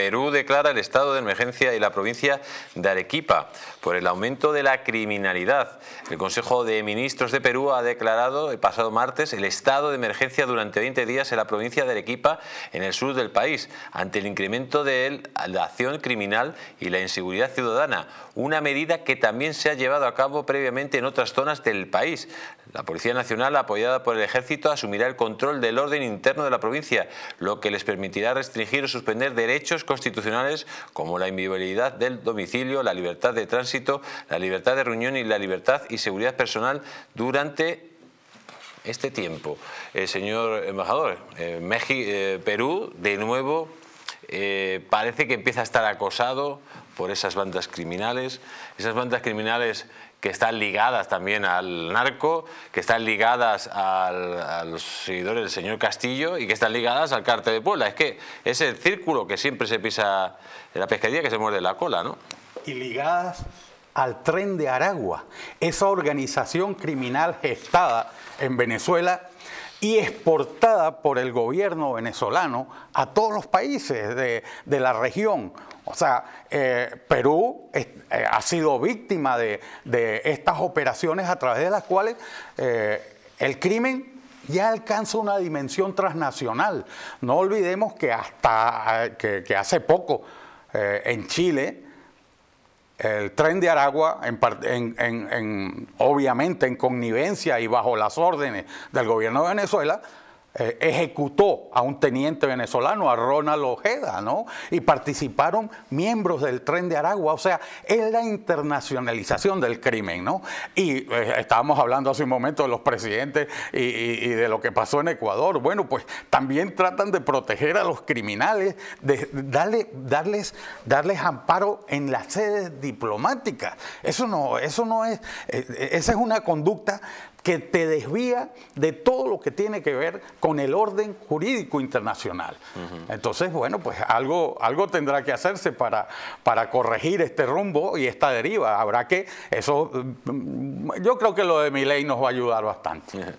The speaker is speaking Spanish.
Perú declara el estado de emergencia en la provincia de Arequipa por el aumento de la criminalidad. El Consejo de Ministros de Perú ha declarado el pasado martes el estado de emergencia durante 20 días en la provincia de Arequipa, en el sur del país, ante el incremento de la acción criminal y la inseguridad ciudadana, una medida que también se ha llevado a cabo previamente en otras zonas del país. La Policía Nacional, apoyada por el Ejército, asumirá el control del orden interno de la provincia, lo que les permitirá restringir o suspender derechos constitucionales como la inviolabilidad del domicilio, la libertad de tránsito, la libertad de reunión y la libertad y seguridad personal durante este tiempo. señor embajador, eh, eh, Perú de nuevo eh, parece que empieza a estar acosado por esas bandas criminales, esas bandas criminales que están ligadas también al narco, que están ligadas a los seguidores del señor Castillo y que están ligadas al cártel de Puebla. Es que es el círculo que siempre se pisa en la pesquería que se muerde la cola, ¿no? Y ligadas al tren de Aragua, esa organización criminal gestada en Venezuela y exportada por el gobierno venezolano a todos los países de, la región. O sea, eh, Perú eh, ha sido víctima de, estas operaciones a través de las cuales eh, el crimen ya alcanza una dimensión transnacional. No olvidemos que hasta que hace poco en Chile el tren de Aragua, en, en, obviamente en connivencia y bajo las órdenes del gobierno de Venezuela, eh, ejecutó a un teniente venezolano, a Ronald Ojeda, ¿no? Y participaron miembros del tren de Aragua, o sea, es la internacionalización del crimen, ¿no? Y eh, estábamos hablando hace un momento de los presidentes y, de lo que pasó en Ecuador. Bueno, pues también tratan de proteger a los criminales, de darle, darles, darles amparo en las sedes diplomáticas. Eso no, eso no es, eh, esa es una conducta que te desvía de todo lo que tiene que ver con el orden jurídico internacional. Entonces, bueno, pues algo, algo tendrá que hacerse para, para corregir este rumbo y esta deriva. Habrá que, eso, mm, mm, yo creo que lo de mi ley nos va a ayudar bastante.